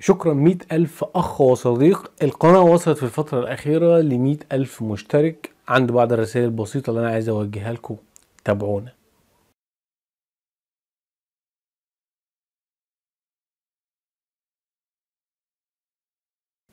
شكرا مئة ألف أخ وصديق القناة وصلت في الفترة الأخيرة لمئة ألف مشترك عند بعض الرسائل البسيطة اللي أنا عايز أوجهها لكم تابعونا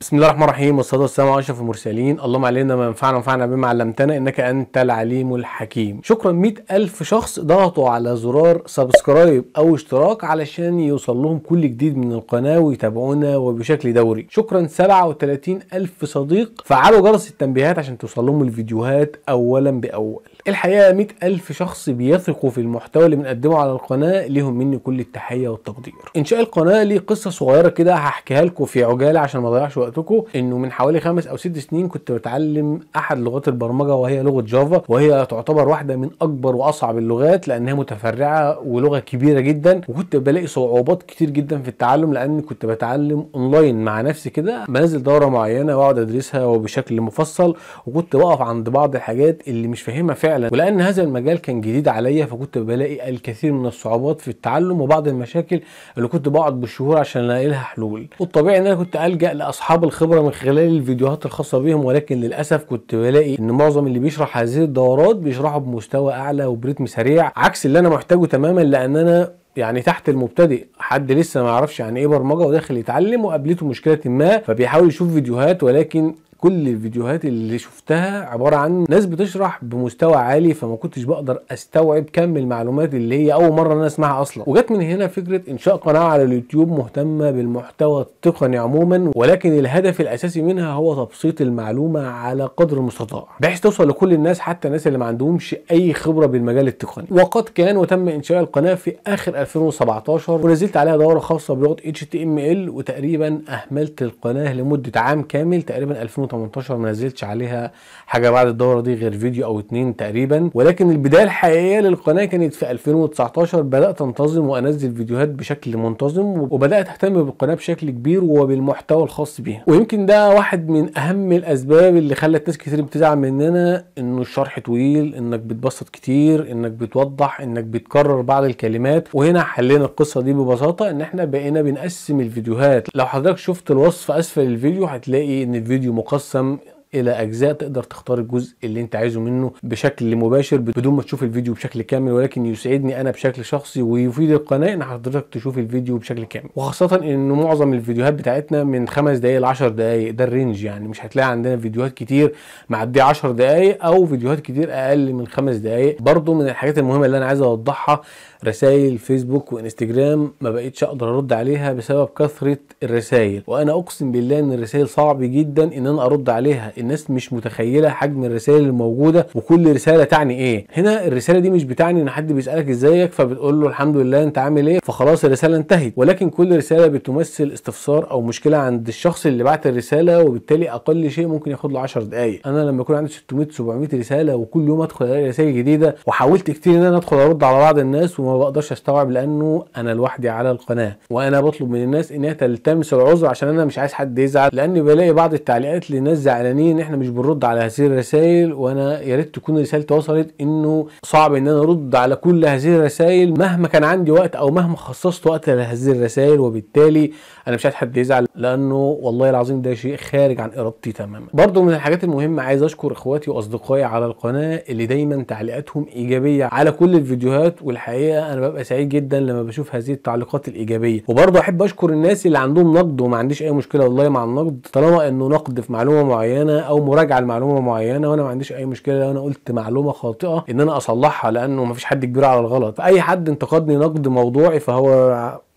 بسم الله الرحمن الرحيم والصلاه والسلام على اشرف المرسلين اللهم علينا ما ينفعنا وانفعنا بما علمتنا انك انت العليم الحكيم شكرا مئة الف شخص ضغطوا على زرار سبسكرايب او اشتراك علشان يوصل لهم كل جديد من القناه ويتابعونا وبشكل دوري شكرا 37 الف صديق فعلوا جرس التنبيهات عشان توصل لهم الفيديوهات اولا باول الحقيقه 100000 ألف شخص بيثقوا في المحتوى اللي بنقدمه على القناه ليهم مني كل التحيه والتقدير انشاء القناه ليه قصه صغيره كده هحكيها لكم في عجاله عشان ما اضيعش وقتكم انه من حوالي خمس او ست سنين كنت بتعلم احد لغات البرمجه وهي لغه جافا وهي تعتبر واحده من اكبر واصعب اللغات لانها متفرعه ولغه كبيره جدا وكنت بلاقي صعوبات كتير جدا في التعلم لان كنت بتعلم اونلاين مع نفسي كده بنزل دوره معينه واقعد ادرسها وبشكل مفصل وكنت بقف عند بعض الحاجات اللي مش فاهمها فعلا فعلا ولان هذا المجال كان جديد عليا فكنت بلاقي الكثير من الصعوبات في التعلم وبعض المشاكل اللي كنت بقعد بالشهور عشان الاقي لها حلول والطبيعي ان انا كنت الجا لاصحاب الخبره من خلال الفيديوهات الخاصه بهم ولكن للاسف كنت بلاقي ان معظم اللي بيشرح هذه الدورات بيشرحوا بمستوى اعلى وبريتم سريع عكس اللي انا محتاجه تماما لان انا يعني تحت المبتدئ حد لسه ما يعرفش يعني ايه برمجه وداخل يتعلم وقابلته مشكله ما فبيحاول يشوف فيديوهات ولكن كل الفيديوهات اللي شفتها عباره عن ناس بتشرح بمستوى عالي فما كنتش بقدر استوعب كم المعلومات اللي هي اول مره انا اسمعها اصلا وجت من هنا فكره انشاء قناه على اليوتيوب مهتمه بالمحتوى التقني عموما ولكن الهدف الاساسي منها هو تبسيط المعلومه على قدر المستطاع بحيث توصل لكل الناس حتى الناس اللي ما عندهمش اي خبره بالمجال التقني وقد كان وتم انشاء القناه في اخر 2017 ونزلت عليها دوره خاصه بلغه HTML وتقريبا اهملت القناه لمده عام كامل تقريبا 2018 2018 ما نزلتش عليها حاجه بعد الدوره دي غير فيديو او اتنين تقريبا ولكن البدايه الحقيقيه للقناه كانت في 2019 بدات انتظم وانزل فيديوهات بشكل منتظم وبدات اهتم بالقناه بشكل كبير وبالمحتوى الخاص بيها ويمكن ده واحد من اهم الاسباب اللي خلت ناس كتير بتزعل مننا انه الشرح طويل انك بتبسط كتير انك بتوضح انك بتكرر بعض الكلمات وهنا حلينا القصه دي ببساطه ان احنا بقينا بنقسم الفيديوهات لو حضرتك شفت الوصف اسفل الفيديو هتلاقي ان الفيديو مقسم some الى اجزاء تقدر تختار الجزء اللي انت عايزه منه بشكل مباشر بدون ما تشوف الفيديو بشكل كامل ولكن يسعدني انا بشكل شخصي ويفيد القناه ان حضرتك تشوف الفيديو بشكل كامل وخاصه ان معظم الفيديوهات بتاعتنا من خمس دقائق ل 10 دقائق ده الرينج يعني مش هتلاقي عندنا فيديوهات كتير معديه 10 دقائق او فيديوهات كتير اقل من خمس دقائق برضو من الحاجات المهمه اللي انا عايز اوضحها رسائل فيسبوك وانستجرام ما بقتش اقدر ارد عليها بسبب كثره الرسائل وانا اقسم بالله ان الرسائل صعب جدا ان انا ارد عليها الناس مش متخيله حجم الرسائل اللي موجوده وكل رساله تعني ايه هنا الرساله دي مش بتعني ان حد بيسالك ازيك فبتقول له الحمد لله انت عامل ايه فخلاص الرساله انتهت ولكن كل رساله بتمثل استفسار او مشكله عند الشخص اللي بعت الرساله وبالتالي اقل شيء ممكن ياخد له 10 دقائق انا لما يكون عندي 600 700 رساله وكل يوم ادخل الاقي رسائل جديده وحاولت كتير ان انا ادخل ارد على بعض الناس وما بقدرش استوعب لانه انا لوحدي على القناه وانا بطلب من الناس انها تلتمس العذر عشان انا مش عايز حد يزعل لاني بلاقي بعض التعليقات لناس زعلانين ان احنا مش بنرد على هذه الرسائل وانا يا ريت تكون رسالتي وصلت انه صعب ان انا ارد على كل هذه الرسائل مهما كان عندي وقت او مهما خصصت وقت لهذه الرسائل وبالتالي انا مش عايز حد يزعل لانه والله العظيم ده شيء خارج عن ارادتي تماما برضو من الحاجات المهمه عايز اشكر اخواتي واصدقائي على القناه اللي دايما تعليقاتهم ايجابيه على كل الفيديوهات والحقيقه انا ببقى سعيد جدا لما بشوف هذه التعليقات الايجابيه وبرضو احب اشكر الناس اللي عندهم نقد وما عنديش اي مشكله والله مع النقد طالما انه نقد في معلومه معينه او مراجعه لمعلومه معينه وانا ما عنديش اي مشكله لو انا قلت معلومه خاطئه ان انا اصلحها لانه مفيش حد كبير على الغلط فاي حد انتقدني نقد موضوعي فهو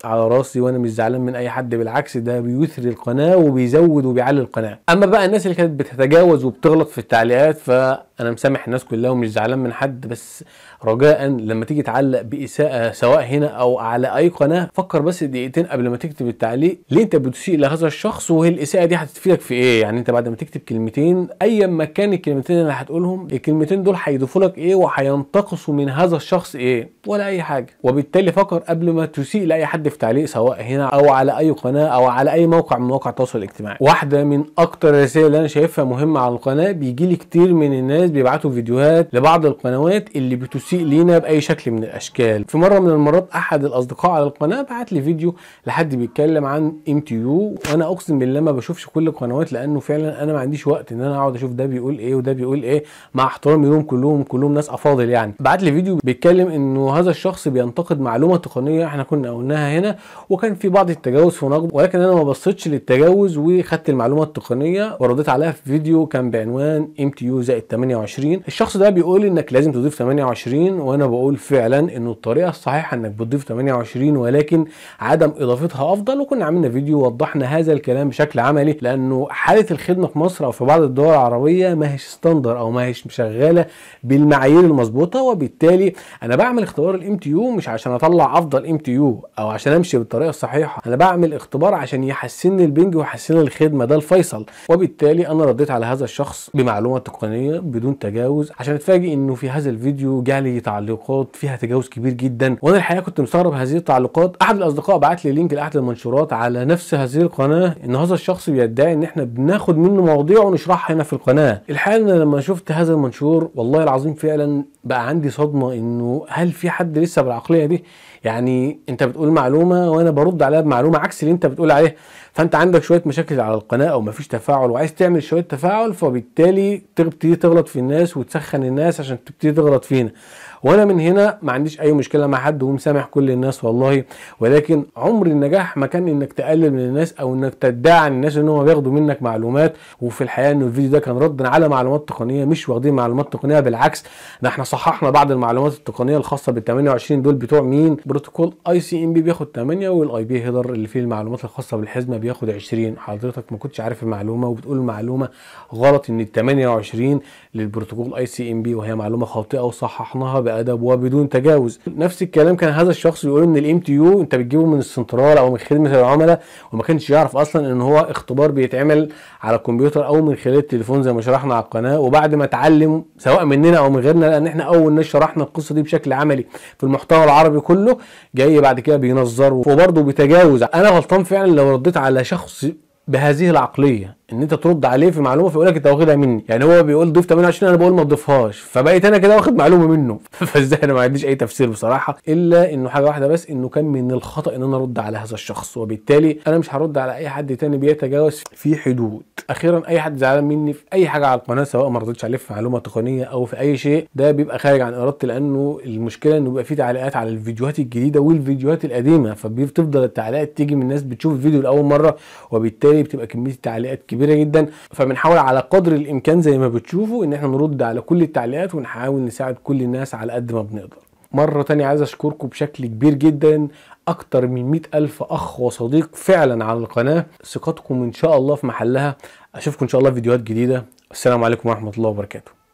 على راسي وانا مش زعلان من اي حد بالعكس ده بيثري القناه وبيزود وبيعلي القناه اما بقى الناس اللي كانت بتتجاوز وبتغلط في التعليقات فانا مسامح الناس كلها ومش زعلان من حد بس رجاء لما تيجي تعلق باساءه سواء هنا او على اي قناه فكر بس دقيقتين قبل ما تكتب التعليق ليه انت بتسيء لهذا الشخص وهي الاساءه دي هتفيدك في ايه يعني انت بعد ما تكتب كلمتين ايا ما كان الكلمتين اللي هتقولهم الكلمتين دول هيضيفوا لك ايه وهينتقصوا من هذا الشخص ايه ولا اي حاجه وبالتالي فكر قبل ما تسيء لاي حد في تعليق سواء هنا او على اي قناه او على اي موقع من مواقع التواصل الاجتماعي واحده من اكتر الرسائل اللي انا شايفها مهمه على القناه بيجي لي كتير من الناس بيبعتوا فيديوهات لبعض القنوات اللي بتسيء لينا باي شكل من الاشكال في مره من المرات احد الاصدقاء على القناه بعت لي فيديو لحد بيتكلم عن ام تي يو وانا اقسم بالله ما بشوفش كل القنوات لانه فعلا انا ما عنديش وقت ان انا اقعد اشوف ده بيقول ايه وده بيقول ايه مع احترامي لهم كلهم كلهم ناس افاضل يعني بعت لي فيديو بيتكلم انه هذا الشخص بينتقد معلومه تقنيه احنا كنا قلناها هنا وكان في بعض التجاوز في نقب ولكن انا ما بصيتش للتجاوز وخدت المعلومه التقنيه ورديت عليها في فيديو كان بعنوان ام تي يو زائد 28 الشخص ده بيقول انك لازم تضيف 28 وانا بقول فعلا انه الطريقه الصحيحه انك بتضيف 28 ولكن عدم اضافتها افضل وكنا عملنا فيديو وضحنا هذا الكلام بشكل عملي لانه حاله الخدمه في مصر او في بعض الدول العربيه ما هيش ستاندر او ما هيش مشغله بالمعايير المظبوطه وبالتالي انا بعمل اختبار الام تي يو مش عشان اطلع افضل ام تي يو او عشان عشان امشي بالطريقه الصحيحه انا بعمل اختبار عشان يحسن البنج ويحسن الخدمه ده الفيصل وبالتالي انا رديت على هذا الشخص بمعلومه تقنيه بدون تجاوز عشان اتفاجئ انه في هذا الفيديو جالي تعليقات فيها تجاوز كبير جدا وانا الحقيقه كنت مستغرب هذه التعليقات احد الاصدقاء بعت لي لينك لاحد المنشورات على نفس هذه القناه ان هذا الشخص بيدعي ان احنا بناخد منه مواضيع ونشرحها هنا في القناه الحقيقه انا لما شفت هذا المنشور والله العظيم فعلا بقى عندي صدمه انه هل في حد لسه بالعقليه دي يعني انت بتقول معلومه معلومه وانا برد عليها بمعلومه عكس اللي انت بتقول عليه فانت عندك شويه مشاكل على القناه او مفيش تفاعل وعايز تعمل شويه تفاعل فبالتالي تبتدي تغلط في الناس وتسخن الناس عشان تبتدي تغلط فينا وانا من هنا ما عنديش اي مشكله مع حد ومسامح كل الناس والله ولكن عمر النجاح ما كان انك تقلل من الناس او انك تدعي عن الناس ان هم بياخدوا منك معلومات وفي الحقيقه ان الفيديو ده كان ردا على معلومات تقنيه مش واخدين معلومات تقنيه بالعكس ده احنا صححنا بعض المعلومات التقنيه الخاصه بال 28 دول بتوع مين بروتوكول اي سي ام بي بياخد 8 والاي بي هيدر اللي فيه المعلومات الخاصه بالحزمه بياخد 20 حضرتك ما كنتش عارف المعلومه وبتقول المعلومه غلط ان ال 28 للبروتوكول اي سي ام بي وهي معلومه خاطئه وصححناها بادب وبدون تجاوز نفس الكلام كان هذا الشخص بيقول ان الام تي يو انت بتجيبه من السنترال او من خدمه العملاء وما كانش يعرف اصلا ان هو اختبار بيتعمل على الكمبيوتر او من خلال التليفون زي ما شرحنا على القناه وبعد ما اتعلم سواء مننا او من غيرنا لان احنا اول ناس شرحنا القصه دي بشكل عملي في المحتوى العربي كله جاي بعد كده بينظر وبرضه بيتجاوز انا غلطان فعلا لو رديت على على شخص بهذه العقلية ان انت ترد عليه في معلومه فيقول لك انت واخدها مني يعني هو بيقول ضيف 28 انا بقول ما تضيفهاش فبقيت انا كده واخد معلومه منه فازاي انا ما عنديش اي تفسير بصراحه الا انه حاجه واحده بس انه كان من الخطا ان انا ارد على هذا الشخص وبالتالي انا مش هرد على اي حد تاني بيتجاوز في حدود اخيرا اي حد زعلان مني في اي حاجه على القناه سواء ما ردتش عليه في معلومه تقنيه او في اي شيء ده بيبقى خارج عن ارادتي لانه المشكله انه بيبقى في تعليقات على الفيديوهات الجديده والفيديوهات القديمه فبتفضل التعليقات تيجي من الناس بتشوف الفيديو لاول مره وبالتالي بتبقى كميه التعليقات كبيره جدا فبنحاول على قدر الامكان زي ما بتشوفوا ان احنا نرد على كل التعليقات ونحاول نساعد كل الناس على قد ما بنقدر مرة تانية عايز أشكركم بشكل كبير جدا أكتر من مئة ألف أخ وصديق فعلا على القناة ثقتكم إن شاء الله في محلها أشوفكم إن شاء الله في فيديوهات جديدة السلام عليكم ورحمة الله وبركاته